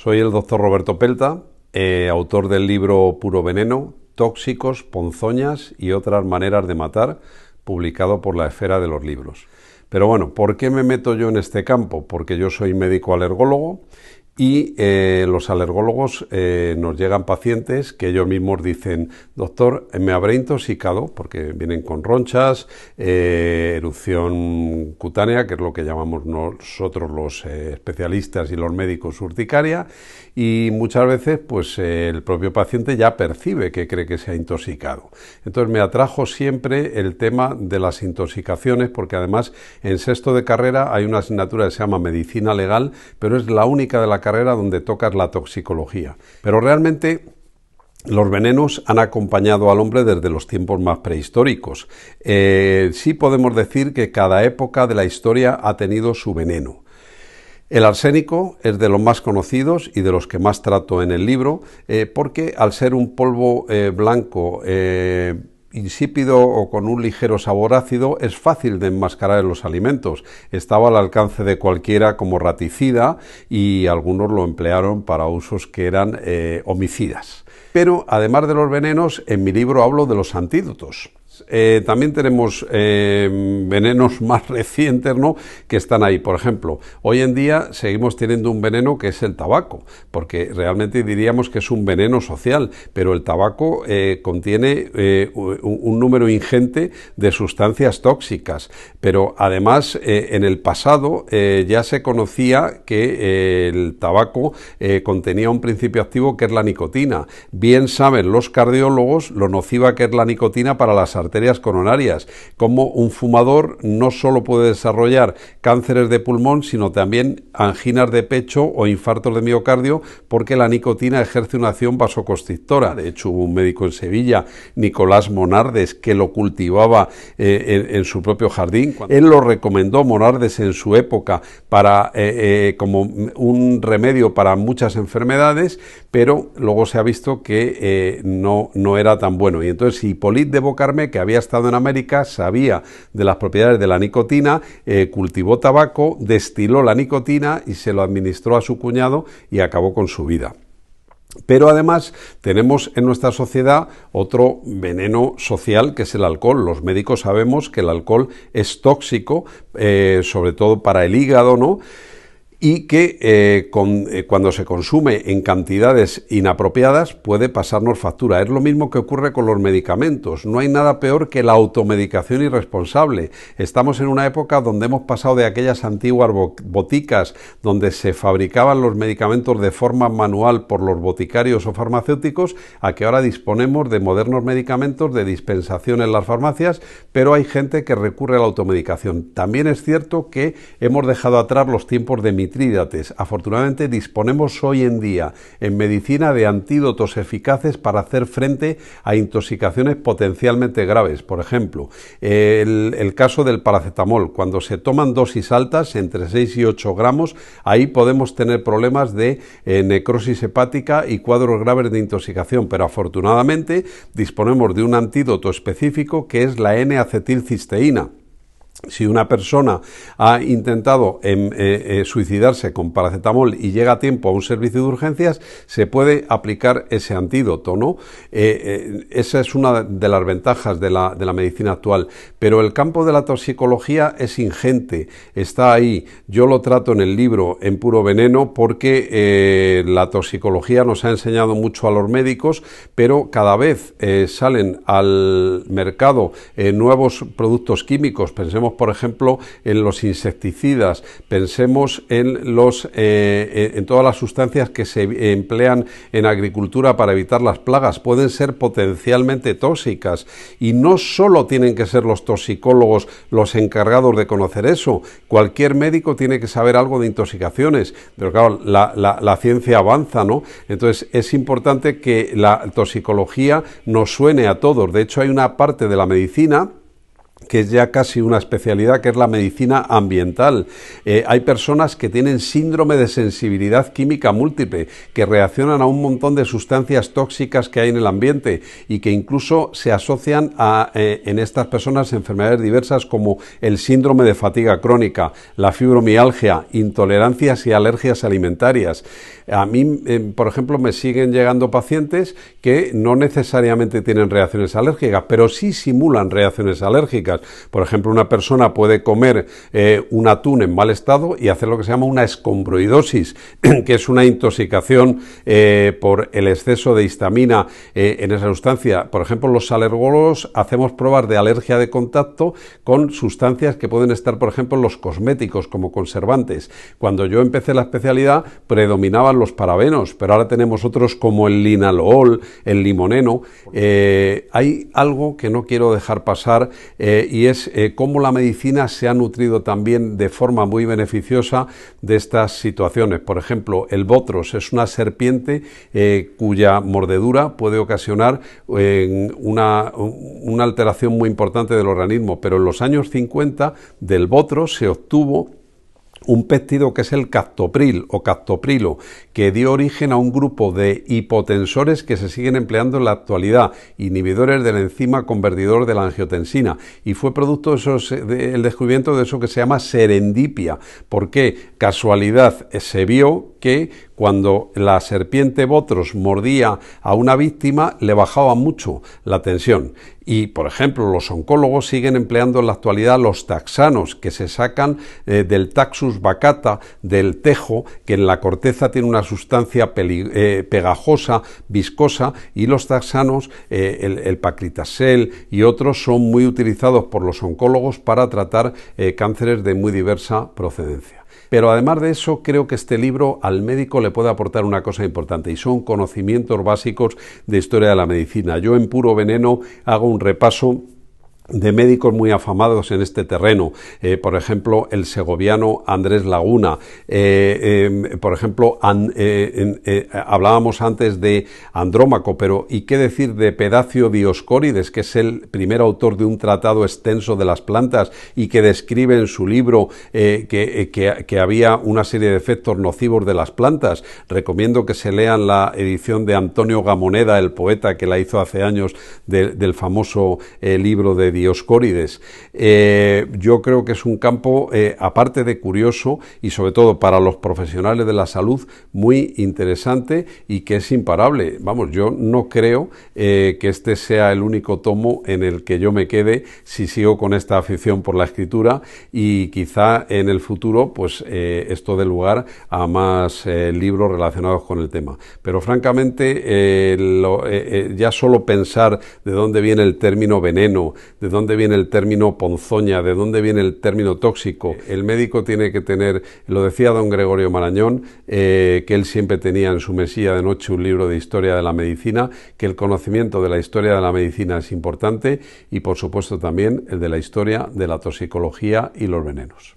Soy el doctor Roberto Pelta, eh, autor del libro Puro Veneno, Tóxicos, Ponzoñas y otras maneras de matar, publicado por la Esfera de los Libros. Pero bueno, ¿por qué me meto yo en este campo? Porque yo soy médico alergólogo y eh, los alergólogos eh, nos llegan pacientes que ellos mismos dicen, doctor, me habré intoxicado porque vienen con ronchas, eh, erupción cutánea, que es lo que llamamos nosotros los especialistas y los médicos urticaria, y muchas veces pues el propio paciente ya percibe que cree que se ha intoxicado. Entonces me atrajo siempre el tema de las intoxicaciones porque además en sexto de carrera hay una asignatura que se llama medicina legal, pero es la única de la carrera donde tocas la toxicología. Pero realmente los venenos han acompañado al hombre desde los tiempos más prehistóricos. Eh, sí podemos decir que cada época de la historia ha tenido su veneno. El arsénico es de los más conocidos y de los que más trato en el libro, eh, porque al ser un polvo eh, blanco insípido o con un ligero sabor ácido es fácil de enmascarar en los alimentos. Estaba al alcance de cualquiera como raticida y algunos lo emplearon para usos que eran eh, homicidas. Pero además de los venenos, en mi libro hablo de los antídotos. Eh, también tenemos eh, venenos más recientes ¿no? que están ahí. Por ejemplo, hoy en día seguimos teniendo un veneno que es el tabaco, porque realmente diríamos que es un veneno social, pero el tabaco eh, contiene un, número ingente de sustancias tóxicas. Pero además, en el pasado ya se conocía que el tabaco contenía un principio activo que es la nicotina. Bien saben los cardiólogos lo nociva que es la nicotina para las coronarias, como un fumador no solo puede desarrollar cánceres de pulmón, sino también anginas de pecho o infartos de miocardio, porque la nicotina ejerce una acción vasoconstrictora. De hecho, un médico en Sevilla, Nicolás Monardes, que lo cultivaba eh, en, su propio jardín. Él lo recomendó, Monardes, en su época, para, eh, eh, como un remedio para muchas enfermedades, pero luego se ha visto que eh, no, era tan bueno. Y entonces Hipólite de Bocarme, que había estado en América, sabía de las propiedades de la nicotina, eh, cultivó tabaco, destiló la nicotina y se lo administró a su cuñado y acabó con su vida. Pero además tenemos en nuestra sociedad otro veneno social que es el alcohol. Los médicos sabemos que el alcohol es tóxico, eh, sobre todo para el hígado, ¿no? y que eh, eh, cuando se consume en cantidades inapropiadas puede pasarnos factura. Es lo mismo que ocurre con los medicamentos. No hay nada peor que la automedicación irresponsable. Estamos en una época donde hemos pasado de aquellas antiguas boticas donde se fabricaban los medicamentos de forma manual por los boticarios o farmacéuticos a que ahora disponemos de modernos medicamentos de dispensación en las farmacias, pero hay gente que recurre a la automedicación. También es cierto que hemos dejado atrás los tiempos de Afortunadamente disponemos hoy en día en medicina de antídotos eficaces para hacer frente a intoxicaciones potencialmente graves. Por ejemplo, el, caso del paracetamol. Cuando se toman dosis altas, entre 6 y 8 gramos, ahí podemos tener problemas de eh, necrosis hepática y cuadros graves de intoxicación. Pero afortunadamente disponemos de un antídoto específico que es la N-acetilcisteína si una persona ha intentado em, eh, eh, suicidarse con paracetamol y llega a tiempo a un servicio de urgencias, se puede aplicar ese antídoto, ¿no? Eh, esa es una de las ventajas de la, medicina actual. Pero el campo de la toxicología es ingente, está ahí. Yo lo trato en el libro, en puro veneno, porque la toxicología nos ha enseñado mucho a los médicos, pero cada vez salen al mercado nuevos productos químicos, pensemos por ejemplo, en los insecticidas, pensemos en, los, eh, eh, en todas las sustancias que se emplean en agricultura para evitar las plagas. Pueden ser potencialmente tóxicas y no solo tienen que ser los toxicólogos los encargados de conocer eso. Cualquier médico tiene que saber algo de intoxicaciones. Pero claro, la, la ciencia avanza, ¿no? Entonces es importante que la toxicología nos suene a todos. De hecho, hay una parte de la medicina que es ya casi una especialidad, que es la medicina ambiental. Eh, hay personas que tienen síndrome de sensibilidad química múltiple, que reaccionan a un montón de sustancias tóxicas que hay en el ambiente y que incluso se asocian a, eh, en estas personas enfermedades diversas como el síndrome de fatiga crónica, la fibromialgia, intolerancias y alergias alimentarias. A mí, eh, por ejemplo, me siguen llegando pacientes que no necesariamente tienen reacciones alérgicas, pero sí simulan reacciones alérgicas por ejemplo, una persona puede comer eh, un atún en mal estado y hacer lo que se llama una escombroidosis, que es una intoxicación eh, por el exceso de histamina eh, en esa sustancia. Por ejemplo, los alergólogos hacemos pruebas de alergia de contacto con sustancias que pueden estar, por ejemplo, en los cosméticos como conservantes. Cuando yo empecé la especialidad predominaban los parabenos, pero ahora tenemos otros como el linalool, el limoneno. hay algo que no quiero dejar pasar. Eh, y es eh, cómo la medicina se ha nutrido también de forma muy beneficiosa de estas situaciones. Por ejemplo, el botros es una serpiente eh, cuya mordedura puede ocasionar una, alteración muy importante del organismo, pero en los años 50 del botros se obtuvo un péptido que es el captopril o captoprilo, que dio origen a un grupo de hipotensores que se siguen empleando en la actualidad, inhibidores de la enzima convertidor de la angiotensina, y fue producto del eh, descubrimiento de eso que se llama serendipia. ¿Por qué? casualidad se vio que cuando la serpiente Botros mordía a una víctima le bajaba mucho la tensión. Y, por ejemplo, los oncólogos siguen empleando en la actualidad los taxanos que se sacan eh, del taxus bacata del tejo, que en la corteza tiene una sustancia eh, pegajosa, viscosa, y los taxanos, eh, el, el, y otros, son muy utilizados por los oncólogos para tratar cánceres de muy diversa procedencia. Pero además de eso, creo que este libro al médico le puede aportar una cosa importante y son conocimientos básicos de historia de la medicina. Yo en puro veneno hago un repaso de médicos muy afamados en este terreno, eh, por ejemplo el segoviano Andrés Laguna, eh, em, por ejemplo eh, hablábamos antes de Andrómaco, pero ¿y qué decir de Pedacio Dioscórides, que es el primer autor de un tratado extenso de las plantas y que describe en su libro que, había una serie de efectos nocivos de las plantas? Recomiendo que se lean la edición de Antonio Gamoneda, el poeta que la hizo hace años del famoso libro de Dioscórides. Eh, yo creo que es un campo, eh, aparte de curioso y sobre todo para los profesionales de la salud, muy interesante y que es imparable. Vamos, yo no creo eh, que este sea el único tomo en el que yo me quede si sigo con esta afición por la escritura y quizá en el futuro, pues esto dé lugar a más libros relacionados con el tema. Pero francamente, ya solo pensar de dónde viene el término veneno, de dónde viene el término ponzoña, de dónde viene el término tóxico. Eh. El médico tiene que tener, lo decía don Gregorio Marañón, eh, que él siempre tenía en su mesilla de noche un libro de historia de la medicina, que el conocimiento de la historia de la medicina es importante y por supuesto también el de la historia de la toxicología y los venenos.